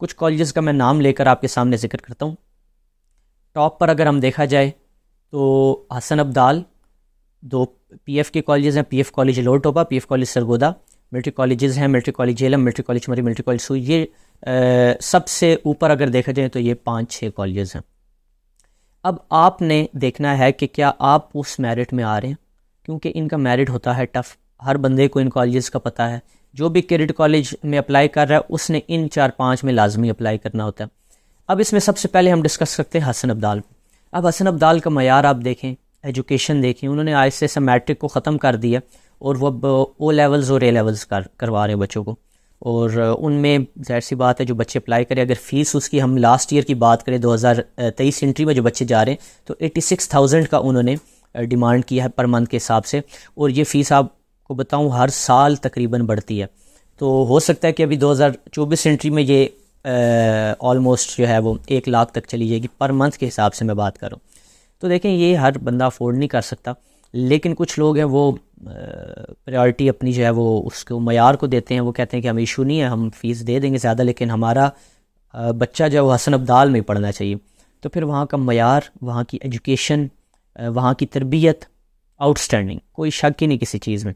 कुछ कॉलेज़ का मैं नाम लेकर आपके सामने ज़िक्र करता हूँ टॉप पर अगर हम देखा जाए तो हसन अब्दाल दो पीएफ के कॉलेजेस हैं PF college Topa PF college Sargodha military colleges हैं military college Jhelum military college Murree military college Sui ये सबसे ऊपर अगर देखा जाए तो ये पाँच छः कॉलेजेस हैं अब आपने देखना है कि क्या आप उस मेरिट में आ रहे हैं क्योंकि इनका मेरिट होता है टफ़ हर बंदे को इन कॉलेज़ का पता है जो भी क्रेडिट कॉलेज में अप्लाई कर रहा है उसने इन चार पाँच में लाजमी अप्लाई करना होता है अब इसमें सबसे पहले हम डिस्कस करते हैं हसन अब्दाल अब हसन अब्दाल का मैार आप देखें एजुकेशन देखें उन्होंने आज से मैट्रिक को ख़त्म कर दिया और वह ओ लेवल्स और ए लेवल्स कर करवा रहे हैं बच्चों को और उनमें जाहिर सी बात है जो बच्चे अप्लाई करें अगर फ़ीस उसकी हम लास्ट ईयर की बात करें 2023 इंट्री में जो बच्चे जा रहे हैं तो 86,000 का उन्होंने डिमांड किया है पर मंथ के हिसाब से और ये फ़ीस आप को बताऊँ हर साल तकरीबन बढ़ती है तो हो सकता है कि अभी 2024 सेंचुरी में ये ऑलमोस्ट जो है वो एक लाख तक चली जाएगी पर मंथ के हिसाब से मैं बात करूँ तो देखें ये हर बंदा अफोर्ड नहीं कर सकता लेकिन कुछ लोग हैं वो प्रायोरिटी अपनी जो है वो उसको मैार को देते हैं वो कहते हैं कि हमें इशू नहीं है हम फ़ीस दे देंगे ज़्यादा लेकिन हमारा बच्चा जो है वो हसन अब्दाल में पढ़ना चाहिए तो फिर वहाँ का मैार वहाँ की एजुकेशन वहाँ की तरबियत आउटस्टैंडिंग कोई शक ही नहीं किसी चीज़ में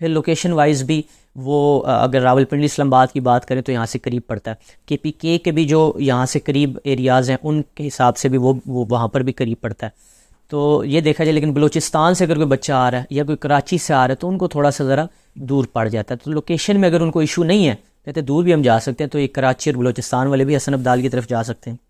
फिर लोकेशन वाइज भी वो अगर रावलपिंडी इस्लामाबाद की बात करें तो यहाँ से करीब पड़ता है के पी के के भी जो यहाँ से करीब एरियाज़ हैं उनके हिसाब से भी वो वो वहाँ पर भी करीब पड़ता है तो ये देखा जाए लेकिन बलूचिस्तान से अगर कोई बच्चा आ रहा है या कोई कराची से आ रहा है तो उनको थोड़ा सा ज़रा दूर पड़ जाता है तो लोकेशन में अगर उनको इशू नहीं है कहते दूर भी हम जा सकते हैं तो ये कराची और बलूचिस्तान वाले भी हसन अब्दाल की तरफ जा सकते हैं